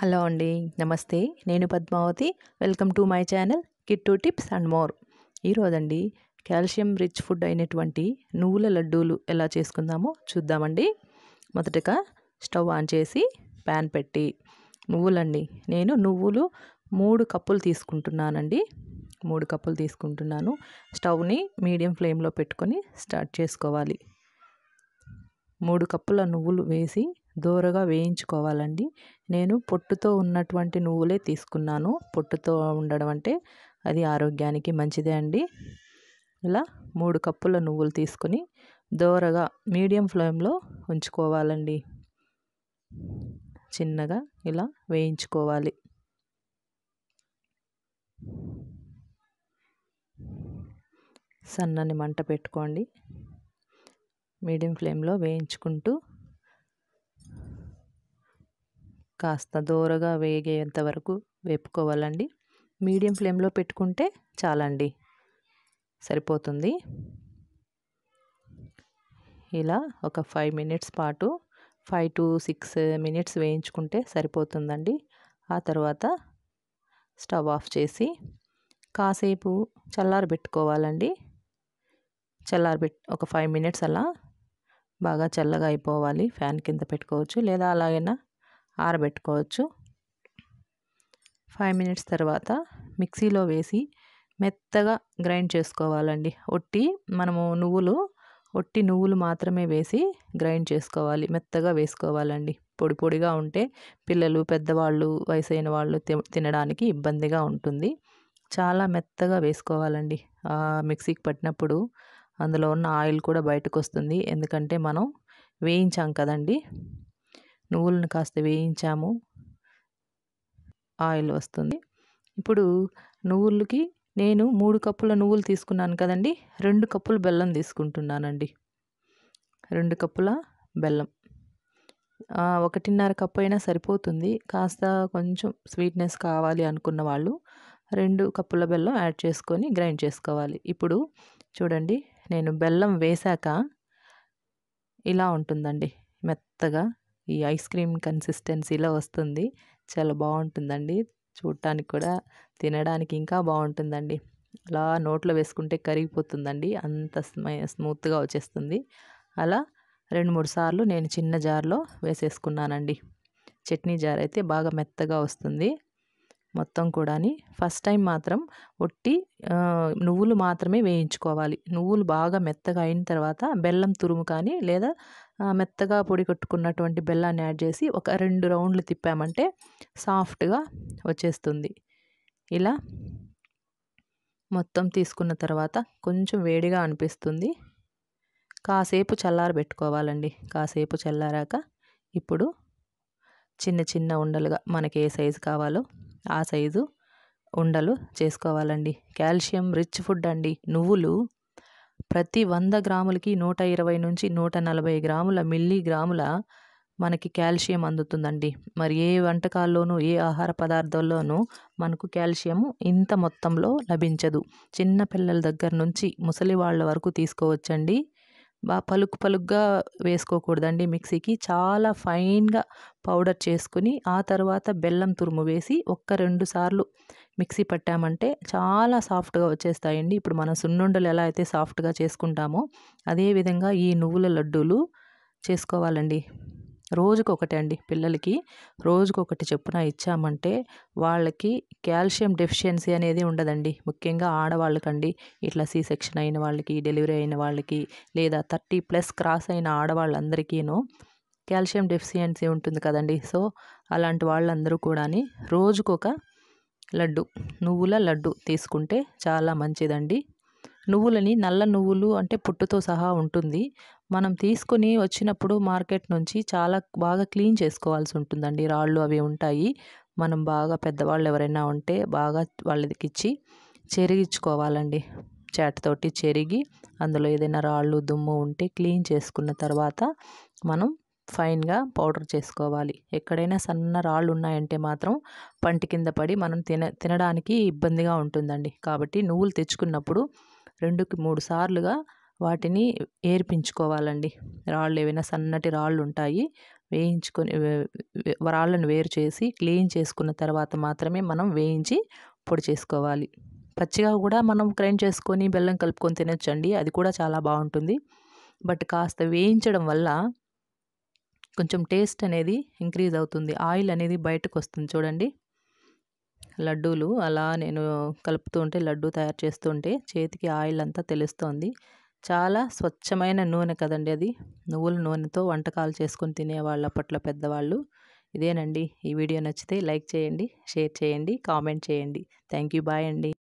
hello అండి నమస్తే నేను Padmavathi welcome to my channel Kittu tips and more ఈరోజండి కాల్షియం రిచ్ ఫుడ్ అయినటువంటి నువ్వుల లడ్డూలు ఎలా చేసుకుందామో చూద్దామండి మొదటగా స్టవ్ ఆన్ చేసి ప్యాన్ పెట్టి నువ్వులండి నేను నువ్వులు మూడు కప్పులు తీసుకుంటున్నానండి మూడు కప్పులు తీసుకుంటున్నాను స్టవ్ని మీడియం ఫ్లేమ్లో పెట్టుకొని స్టార్ట్ చేసుకోవాలి మూడు కప్పుల నువ్వులు వేసి దోరగా వేయించుకోవాలండి నేను పొట్టుతో ఉన్నటువంటి నువ్వులే తీసుకున్నాను పొట్టుతో ఉండడం అంటే అది ఆరోగ్యానికి మంచిదే అండి ఇలా మూడు కప్పుల నువ్వులు తీసుకొని దోరగా మీడియం ఫ్లేమ్లో ఉంచుకోవాలండి చిన్నగా ఇలా వేయించుకోవాలి సన్నని మంట పెట్టుకోండి మీడియం ఫ్లేమ్లో వేయించుకుంటూ కాస్త దోరగా వేగేంత వరకు వేపుకోవాలండి మీడియం ఫ్లేమ్లో పెట్టుకుంటే చాలండి సరిపోతుంది ఇలా ఒక ఫైవ్ మినిట్స్ పాటు ఫైవ్ టు సిక్స్ మినిట్స్ వేయించుకుంటే సరిపోతుందండి ఆ తర్వాత స్టవ్ ఆఫ్ చేసి కాసేపు చల్లారబెట్టుకోవాలండి చల్లారబెట్ ఒక ఫైవ్ మినిట్స్ అలా బాగా చల్లగా అయిపోవాలి ఫ్యాన్ కింద పెట్టుకోవచ్చు లేదా అలాగైనా ఆరబెట్టుకోవచ్చు ఫైవ్ మినిట్స్ తర్వాత మిక్సీలో వేసి మెత్తగా గ్రైండ్ చేసుకోవాలండి ఒట్టి మనము నువ్వులు ఒట్టి నువ్వులు మాత్రమే వేసి గ్రైండ్ చేసుకోవాలి మెత్తగా వేసుకోవాలండి పొడి పొడిగా ఉంటే పిల్లలు పెద్దవాళ్ళు వయసైన వాళ్ళు తినడానికి ఇబ్బందిగా ఉంటుంది చాలా మెత్తగా వేసుకోవాలండి మిక్సీకి పట్టినప్పుడు అందులో ఉన్న ఆయిల్ కూడా బయటకు వస్తుంది ఎందుకంటే మనం వేయించాం కదండి నువ్వులను కాస్త వేయించాము ఆయిల్ వస్తుంది ఇప్పుడు నువ్వులకి నేను మూడు కప్పుల నువ్వులు తీసుకున్నాను కదండి రెండు కప్పులు బెల్లం తీసుకుంటున్నానండి రెండు కప్పుల బెల్లం ఒకటిన్నర కప్పు అయినా సరిపోతుంది కాస్త కొంచెం స్వీట్నెస్ కావాలి అనుకున్న వాళ్ళు రెండు కప్పుల బెల్లం యాడ్ చేసుకొని గ్రైండ్ చేసుకోవాలి ఇప్పుడు చూడండి నేను బెల్లం వేశాక ఇలా ఉంటుందండి మెత్తగా ఈ ఐస్ క్రీమ్ కన్సిస్టెన్సీలో వస్తుంది చాలా బాగుంటుందండి చూడటానికి కూడా తినడానికి ఇంకా బాగుంటుందండి అలా నోట్లో వేసుకుంటే కరిగిపోతుందండి అంత స్మూత్గా వచ్చేస్తుంది అలా రెండు మూడు సార్లు నేను చిన్న జార్లో వేసేసుకున్నానండి చట్నీ జార్ అయితే బాగా మెత్తగా వస్తుంది మొత్తం కూడాని ఫస్ట్ టైం మాత్రం ఒట్టి నువ్వులు మాత్రమే వేయించుకోవాలి నువ్వులు బాగా మెత్తగా అయిన తర్వాత బెల్లం తురుము కానీ లేదా మెత్తగా పొడి కొట్టుకున్నటువంటి బెల్లాన్ని యాడ్ చేసి ఒక రెండు రౌండ్లు తిప్పామంటే సాఫ్ట్గా వచ్చేస్తుంది ఇలా మొత్తం తీసుకున్న తర్వాత కొంచెం వేడిగా అనిపిస్తుంది కాసేపు చల్లారబెట్టుకోవాలండి కాసేపు చల్లారాక ఇప్పుడు చిన్న చిన్న ఉండలుగా మనకి ఏ సైజు కావాలో ఆ సైజు ఉండలు చేసుకోవాలండి కాల్షియం రిచ్ ఫుడ్ అండి నువ్వులు ప్రతి వంద గ్రాములకి నూట ఇరవై నుంచి నూట నలభై గ్రాముల మిల్లీ గ్రాముల మనకి కాల్షియం అందుతుందండి మరి ఏ వంటకాల్లోనూ ఏ ఆహార పదార్థాల్లోనూ మనకు కాల్షియం ఇంత మొత్తంలో లభించదు చిన్న పిల్లల దగ్గర నుంచి ముసలి వాళ్ళ వరకు తీసుకోవచ్చండి బాగా పలుకు పలుగ్గా వేసుకోకూడదండి మిక్సీకి చాలా ఫైన్గా పౌడర్ చేసుకుని ఆ తర్వాత బెల్లం తురుము వేసి ఒక్క రెండు సార్లు మిక్సీ పట్టామంటే చాలా సాఫ్ట్గా వచ్చేస్తాయండి ఇప్పుడు మనం సున్నుండలు ఎలా అయితే సాఫ్ట్గా చేసుకుంటామో అదేవిధంగా ఈ నువ్వుల లడ్డూలు చేసుకోవాలండి ఒకటి అండి పిల్లలకి రోజుకొకటి చెప్పున ఇచ్చామంటే వాళ్ళకి కాల్షియం డెఫిషియన్సీ అనేది ఉండదండి ముఖ్యంగా ఆడవాళ్ళకండి ఇట్లా సి సెక్షన్ అయిన వాళ్ళకి డెలివరీ అయిన వాళ్ళకి లేదా థర్టీ ప్లస్ క్రాస్ అయిన ఆడవాళ్ళందరికీను కాల్షియం డెఫిషియన్సీ ఉంటుంది కదండి సో అలాంటి వాళ్ళందరూ కూడాని రోజుకొక లడ్డు నువ్వుల లడ్డు తీసుకుంటే చాలా మంచిదండి నువ్వులని నల్ల నువ్వులు అంటే పుట్టుతో సహా ఉంటుంది మనం తీసుకొని వచ్చినప్పుడు మార్కెట్ నుంచి చాలా బాగా క్లీన్ చేసుకోవాల్సి ఉంటుందండి రాళ్ళు అవి ఉంటాయి మనం బాగా పెద్దవాళ్ళు ఎవరైనా ఉంటే బాగా వాళ్ళకి ఇచ్చి చెరిగించుకోవాలండి చేటతోటి చెరిగి అందులో ఏదైనా రాళ్ళు దుమ్ము ఉంటే క్లీన్ చేసుకున్న తర్వాత మనం ఫైన్గా పౌడర్ చేసుకోవాలి ఎక్కడైనా సన్న రాళ్ళు ఉన్నాయంటే మాత్రం పంటి కింద పడి మనం తిన తినడానికి ఇబ్బందిగా ఉంటుందండి కాబట్టి నువ్వులు తెచ్చుకున్నప్పుడు రెండుకి మూడు సార్లుగా వాటిని ఏర్పించుకోవాలండి రాళ్ళు ఏవైనా సన్నటి రాళ్ళు ఉంటాయి వేయించుకొని రాళ్ళను వేరు చేసి క్లీన్ చేసుకున్న తర్వాత మాత్రమే మనం వేయించి పొడి చేసుకోవాలి పచ్చిగా కూడా మనం గ్రైండ్ చేసుకొని బెల్లం కలుపుకొని తినొచ్చండి అది కూడా చాలా బాగుంటుంది బట్ కాస్త వేయించడం వల్ల కొంచెం టేస్ట్ అనేది ఇంక్రీజ్ అవుతుంది ఆయిల్ అనేది బయటకు వస్తుంది చూడండి లడ్డూలు అలా నేను కలుపుతుంటే లడ్డు తయారు చేస్తుంటే చేతికి ఆయిల్ అంతా తెలుస్తోంది చాలా స్వచ్ఛమైన నూనె కదండి అది నువ్వుల నూనెతో వంటకాలు చేసుకొని తినేవాళ్ళు అప్పట్లో పెద్దవాళ్ళు ఇదేనండి ఈ వీడియో నచ్చితే లైక్ చేయండి షేర్ చేయండి కామెంట్ చేయండి థ్యాంక్ యూ బాయ్ అండి